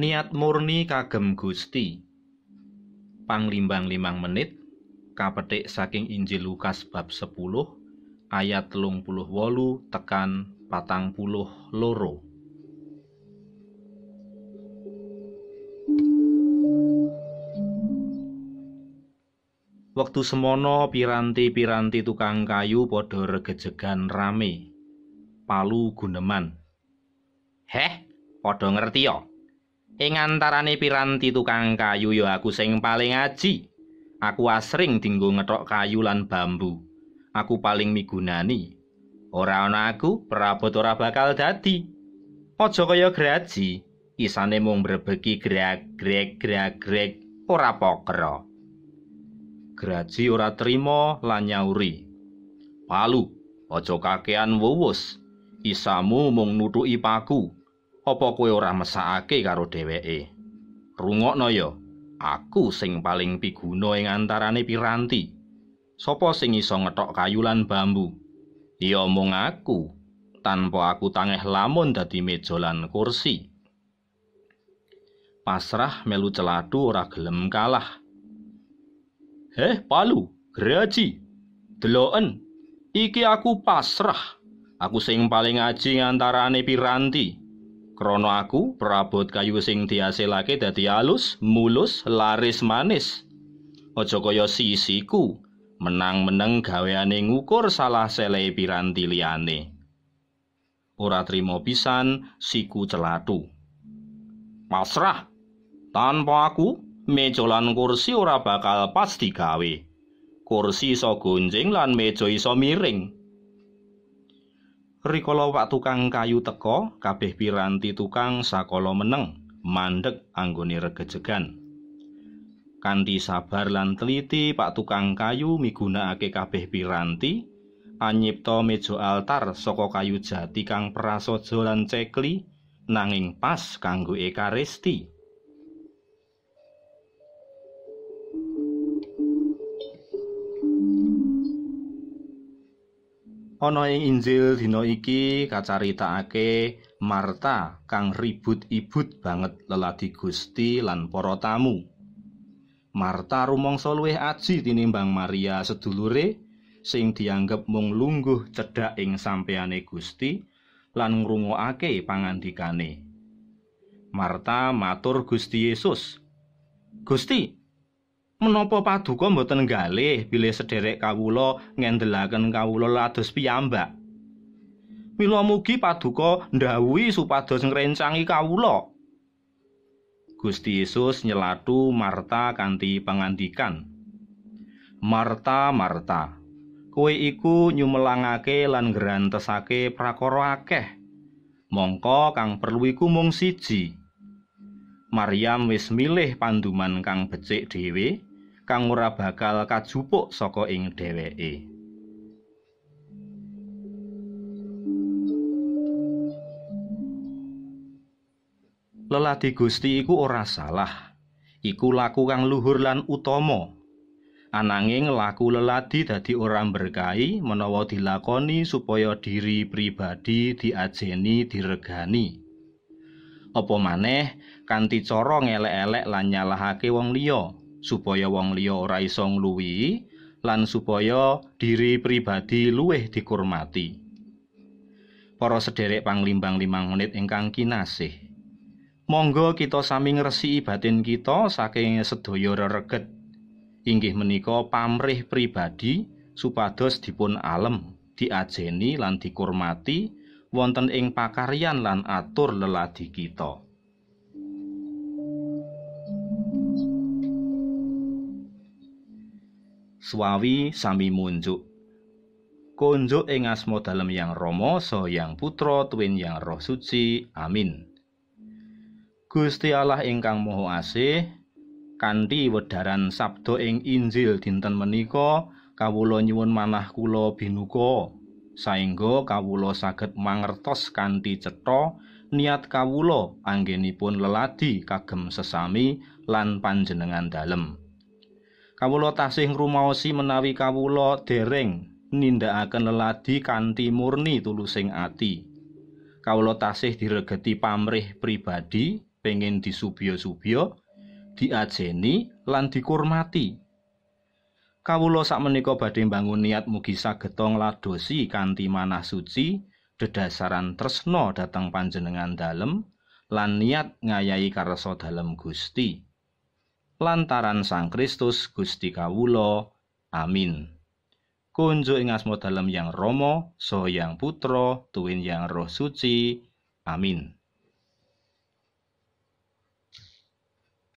niat murni kagem Gusti. Panglimbang-limang menit kapetik saking Injil Lukas bab 10 ayat telung puluh wolu tekan patang puluh loro. Waktu semono piranti-piranti tukang kayu podo regejegan rame. Palu guneman. Heh, podo ngerti yo. Ya? Ing antarane piranti tukang kayu ya aku sing paling aji. Aku asring dinggo ngethok kayu lan bambu. Aku paling migunani. Ora ana aku, perabot ora bakal dadi. Aja kaya graji, isane mung mrebeki Grek, grek, grek, grek ora pokro. Graji ora trima lan nyauri. Palu, aja kakean wuwus. Isamu mung nutuki paku. apa kowe ora mesakake karo dheweke rungokno ya aku sing paling piguna ing antarane piranti sapa sing iso ngethok kayu lan bambu ya mung aku tanpo aku tangeh lamun dadi meja lan kursi pasrah melu celadu ora gelem kalah heh palu greji deloken iki aku pasrah aku sing paling aji ngantarane piranti krana aku perabot kayu sing diasilake dadi alus, mulus, laris manis. Aja kaya sisiku, menang-meneng gaweane ngukur salah selehe piranti liyane. Ora trimo pisan siku celatu. Masrah, tanpa aku mejolan kursi ora bakal pas digawe. Kursi iso gonjing lan meja iso miring. rikala waktu tukang kayu teka kabeh piranti tukang sakala meneng mandek anggone regejegan kanthi sabar lan teliti pak tukang kayu migunakake kabeh piranti anyipta meja altar saka kayu jati kang prasaja lan cekli nanging pas kanggo ekaristi Resti ana ing Injil dina iki kacaritakake Marta kang ribut-ibut banget leladi Gusti lan para tamu. Marta rumangsa luwih aji tinimbang Maria sedulure sing dianggep mung lungguh cedhak ing sampeyane Gusti lan ngrungokake pangandikane. Marta matur Gusti Yesus, "Gusti, Menopo paduka mboten nggalih bilih sederek kawula ngendelaken kawula lados piyambak mila mugi paduka ndhawuhi supados ngrencangi kawula Gusti Yesus nyelatu Marta kanthi pangandikan Marta Marta kowe iku nyumelangake lan ngrantesake prakara akeh mongko kang perlu iku mung siji Maryam wis milih panduman kang becik dhewe kang ora bakal kajupuk saka ing dheweke. Leladi Gusti iku ora salah. Iku laku kang luhur lan utama. Ananging laku leladi dadi ora berkahi menawa dilakoni supaya diri pribadi diajeni diregani. Apa maneh kanthi cara ngelek-elek lan nyalahake wong liya. supaya wong liya ora iso ngluwi lan supaya diri pribadi luwih dikurmati. Para sederek panglimbang 5 menit ingkang kinasih. Monggo kita sami ngresiki batin kita saking sedaya rereget. Inggih menika pamrih pribadi supados dipun alam, diajeni lan dikurmati wonten ing pakaryan lan atur leladi kita. suawi sami munjuk konjuk ing asma dalem yang rama so yang putra tuwin yang roh suci amin Gusti Allah ingkang Maha Asih kanthi wedaran sabda ing Injil dinten menika kawula nyuwun manah kula binuka saengga kawula saged mangertos kanthi cetha niat kawula anggenipun leladi kagem sesami lan panjenengan dalem. Kawula tasih ngrumaosi menawi kawula dereng nindakaken leladi kanthi murni tulusing ati. Kawula tasih diregeti pamrih pribadi, pengin disubya-subya, diajeni lan dikurmati. Kawula sakmenika badhe mbangun niat mugi saged ngladosi kanthi manah suci dedasaran tresno dhateng panjenengan dalem lan niat ngayahi karsa dalem Gusti lantaran Sang Kristus Gusti Kawulo. Amin. Kunjuk ing asma dalem yang Romo, so yang Putra, tuwin yang Roh Suci. Amin.